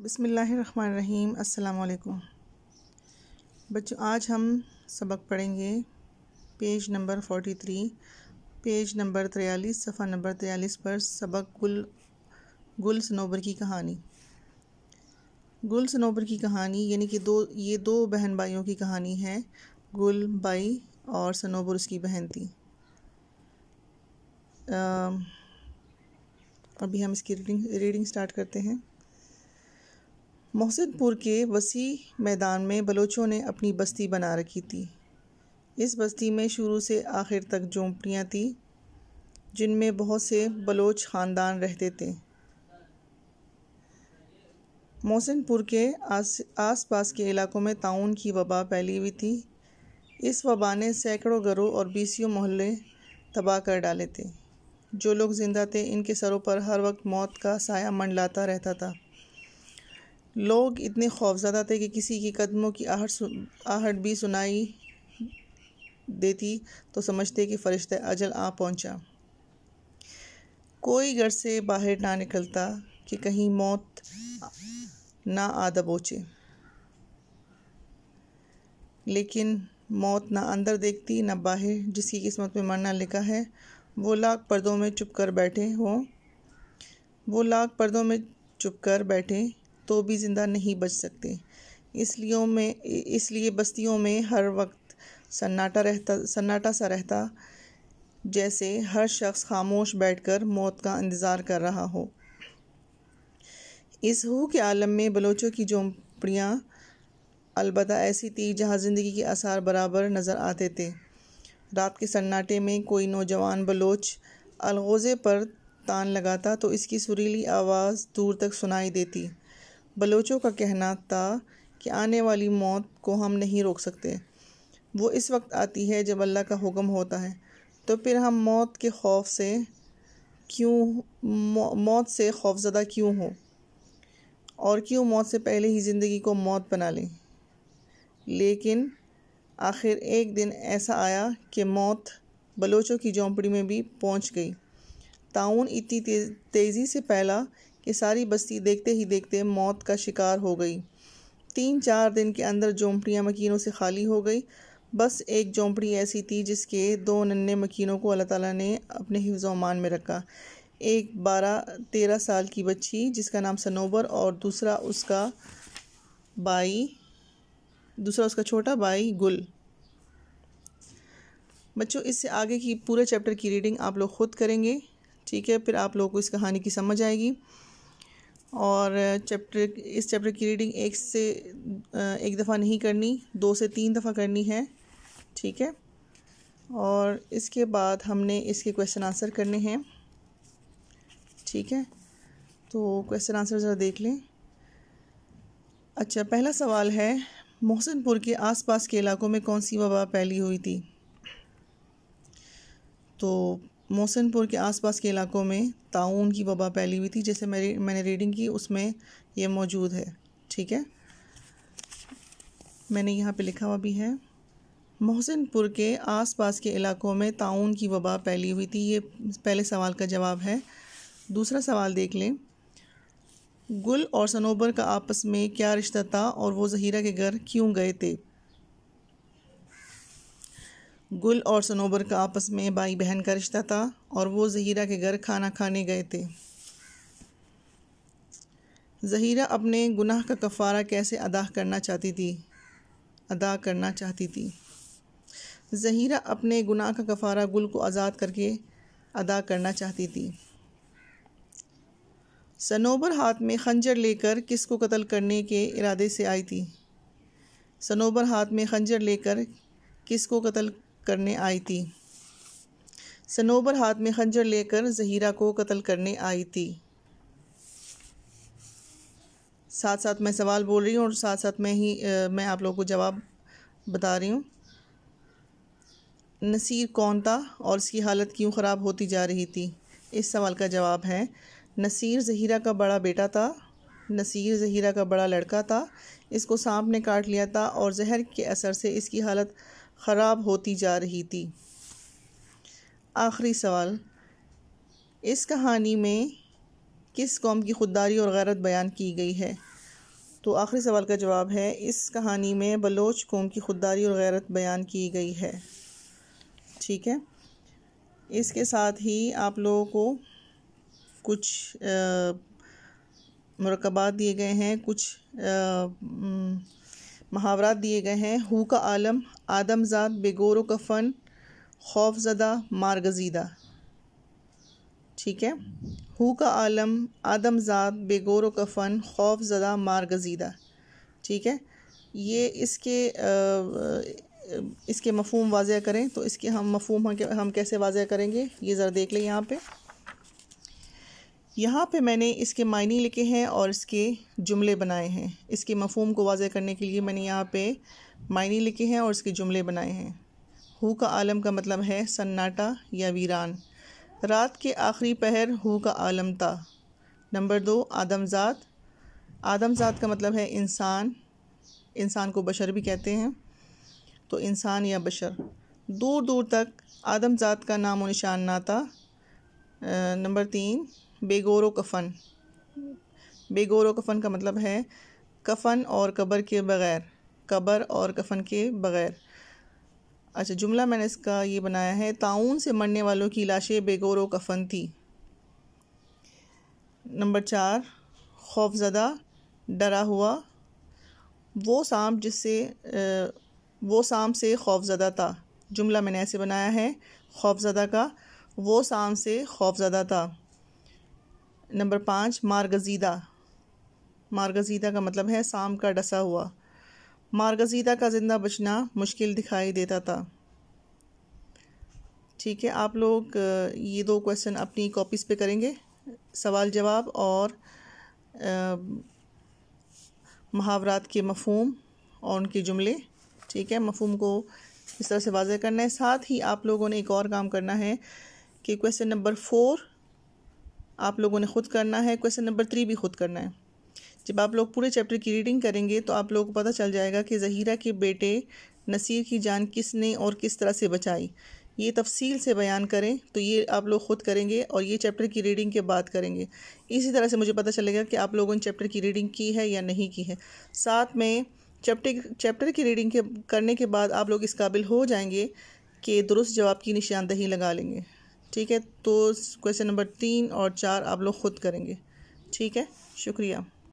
बसमीम् अल्लाम बच्चों आज हम सबक पढ़ेंगे page number forty three page number तिरयालीस सफ़ा नंबर तिरयालीस पर सबक गुल गुल सनोबर की कहानी गुल सनोबर की कहानी यानी कि दो ये दो बहन भाइयों की कहानी है गुल बाई और सनोबर उसकी बहन थी आ, अभी हम इसकी रीडिंग रीडिंग स्टार्ट करते हैं मोहसिनपुर के वसी मैदान में बलोचों ने अपनी बस्ती बना रखी थी इस बस्ती में शुरू से आखिर तक झोंपड़ियाँ थी जिनमें बहुत से बलोच ख़ानदान रहते थे मोहसिनपुर के आस आस पास के इलाकों में ताउन की वबा फैली हुई थी इस वबा ने सैकड़ों घरों और बीसियों मोहल्ले तबाह कर डाले थे जो लोग ज़िंदा थे इनके सरों पर हर वक्त मौत का साया मंडलाता रहता था लोग इतने खौफजदा थे कि किसी की कदमों की आहट आहट भी सुनाई देती तो समझते कि फरिश्ते अजल आ पहुंचा। कोई घर से बाहर ना निकलता कि कहीं मौत ना आ दबोचे लेकिन मौत ना अंदर देखती ना बाहर जिसकी किस्मत में मरना लिखा है वो लाख पर्दों में चुप कर बैठे हों वो लाख पर्दों में चुप कर बैठे तो भी ज़िंदा नहीं बच सकते इसलिए में इसलिए बस्तियों में हर वक्त सन्नाटा रहता सन्नाटा सा रहता जैसे हर शख्स खामोश बैठकर मौत का इंतज़ार कर रहा हो इस हु के आलम में बलोचों की झोंपड़ियाँ अलबत् ऐसी थी जहाँ ज़िंदगी के आसार बराबर नज़र आते थे रात के सन्नाटे में कोई नौजवान बलोच अलगोज़े पर तान लगाता तो इसकी सुरीली आवाज़ दूर तक सुनाई देती बलोचों का कहना था कि आने वाली मौत को हम नहीं रोक सकते वो इस वक्त आती है जब अल्लाह का हुक्म होता है तो फिर हम मौत के खौफ से क्यों मौत से खौफजदा क्यों हो और क्यों मौत से पहले ही ज़िंदगी को मौत बना लें लेकिन आखिर एक दिन ऐसा आया कि मौत बलोचों की झोंपड़ी में भी पहुंच गई ताउन इतनी तेज़ी से फैला ये सारी बस्ती देखते ही देखते मौत का शिकार हो गई तीन चार दिन के अंदर झोंपड़ियाँ मकीनों से खाली हो गई बस एक झोंपड़ी ऐसी थी जिसके दो नन्हे मकीनों को अल्लाह ताला ने अपने हिफ्जोमान में रखा एक बारह तेरह साल की बच्ची जिसका नाम सनोबर और दूसरा उसका बाई दूसरा उसका छोटा बाई गुल बच्चों इससे आगे की पूरे चैप्टर की रीडिंग आप लोग खुद करेंगे ठीक है फिर आप लोगों को इस कहानी की समझ आएगी और चैप्टर इस चैप्टर की रीडिंग एक से एक दफ़ा नहीं करनी दो से तीन दफ़ा करनी है ठीक है और इसके बाद हमने इसके क्वेश्चन आंसर करने हैं ठीक है तो क्वेश्चन आंसर ज़रा देख लें अच्छा पहला सवाल है मोहसिनपुर के आसपास के इलाकों में कौन सी वबा फैली हुई थी तो मोहसिनपुर के आसपास के इलाकों में ताउन की वबा फैली हुई थी जैसे मेरी मैंने रीडिंग की उसमें ये मौजूद है ठीक है मैंने यहाँ पे लिखा हुआ भी है मोहसिनपुर के आसपास के इलाकों में ताउन की वबा फैली हुई थी ये पहले सवाल का जवाब है दूसरा सवाल देख लें गुल और सनोबर का आपस में क्या रिश्ता था और वो जहीरा के घर क्यों गए थे गुल और सनोबर का आपस में भाई बहन का रिश्ता था और वो जहीरा के घर खाना खाने गए थे जहीरा अपने गुनाह का कफ़ारा कैसे अदा करना चाहती थी अदा करना चाहती थी जहीरा अपने गुनाह का कफ़ारा गुल को आज़ाद करके अदा करना चाहती थी सनोबर हाथ में खंजर लेकर किस को कत्ल करने के इरादे से आई थी सनोबर हाथ में खंजर लेकर किस को कत्ल करने आई थी सनोबर हाथ में खंजर लेकर जहीरा को कत्ल करने आई थी साथ साथ मैं सवाल बोल रही हूँ और साथ साथ मैं ही आ, मैं आप लोगों को जवाब बता रही हूँ नसीर कौन था और इसकी हालत क्यों ख़राब होती जा रही थी इस सवाल का जवाब है नसीर जहीरा का बड़ा बेटा था नसीर जहीरा का बड़ा लड़का था इसको सांप ने काट लिया था और जहर के असर से इसकी हालत ख़राब होती जा रही थी आखिरी सवाल इस कहानी में किस कौम की खुददारी और गैरत बयान की गई है तो आखिरी सवाल का जवाब है इस कहानी में बलोच कौम की खुददारी और गैरत बयान की गई है ठीक है इसके साथ ही आप लोगों को कुछ मरकबात दिए गए हैं कुछ आ, महावरात दिए गए हैं हु का आलम आदमजाद बेगोरो का फ़न खौफजदा मारगजीदा ठीक है हु का आलम आदमजाद बेगोरो का फ़न खौफजदा मारगजीदा ठीक है ये इसके इसके मफहम वाजह करें तो इसके हम मफहम हम कैसे वाजह करेंगे ये ज़रा देख लें यहाँ पे यहाँ पे मैंने इसके मायने लिखे हैं और इसके जुमले बनाए हैं इसके मफहम को वाजह करने के लिए मैंने यहाँ पे मायने लिखे हैं और इसके जुमले बनाए हैं हु का आलम का मतलब है सन्नाटा या वीरान रात के आखिरी पहर हु का आलम था नंबर दो आदमजात आदमजात का मतलब है इंसान इंसान को बशर भी कहते हैं तो इंसान या बशर दूर दूर तक आदमजात का नाम व निशान ना था नंबर तीन बेगोरो कफन बेगोरो कफन का मतलब है कफन और कबर के बगैर कबर और कफन के बगैर अच्छा जुमला मैंने इसका ये बनाया है ताउन से मरने वालों की लाशें बेगोरो कफन थी नंबर चार खौफजदा डरा हुआ वो सांप जिससे वो सांप से खौफजदा था जुमला मैंने ऐसे बनाया है खौफजदा का वो सांप से खौफजदा था नंबर पाँच मारगजीदा मारगजीदा का मतलब है शाम का डसा हुआ मारगजीदा का ज़िंदा बचना मुश्किल दिखाई देता था ठीक है आप लोग ये दो क्वेश्चन अपनी कॉपीज़ पे करेंगे सवाल जवाब और मुहावरात के मफहम और उनके जुमले ठीक है मफहम को इस तरह से वाजह करना है साथ ही आप लोगों ने एक और काम करना है कि क्वेश्चन नंबर फोर आप लोगों ने खुद करना है क्वेश्चन नंबर थ्री भी खुद करना है जब आप लोग पूरे चैप्टर की रीडिंग करेंगे तो आप लोगों को पता चल जाएगा कि जहीरा के बेटे नसीर की जान किसने और किस तरह से बचाई ये तफसील से बयान करें तो ये आप लोग ख़ुद करेंगे और ये चैप्टर की रीडिंग के बाद करेंगे इसी तरह से मुझे पता चलेगा कि आप लोगों ने चैप्टर की रीडिंग की है या नहीं की है साथ में चैप्टर चैप्टर की रीडिंग के करने के बाद आप लोग इस काबिल हो जाएंगे कि दुरुस्त जवाब की निशानदही लगा लेंगे ठीक है तो क्वेश्चन नंबर तीन और चार आप लोग ख़ुद करेंगे ठीक है शुक्रिया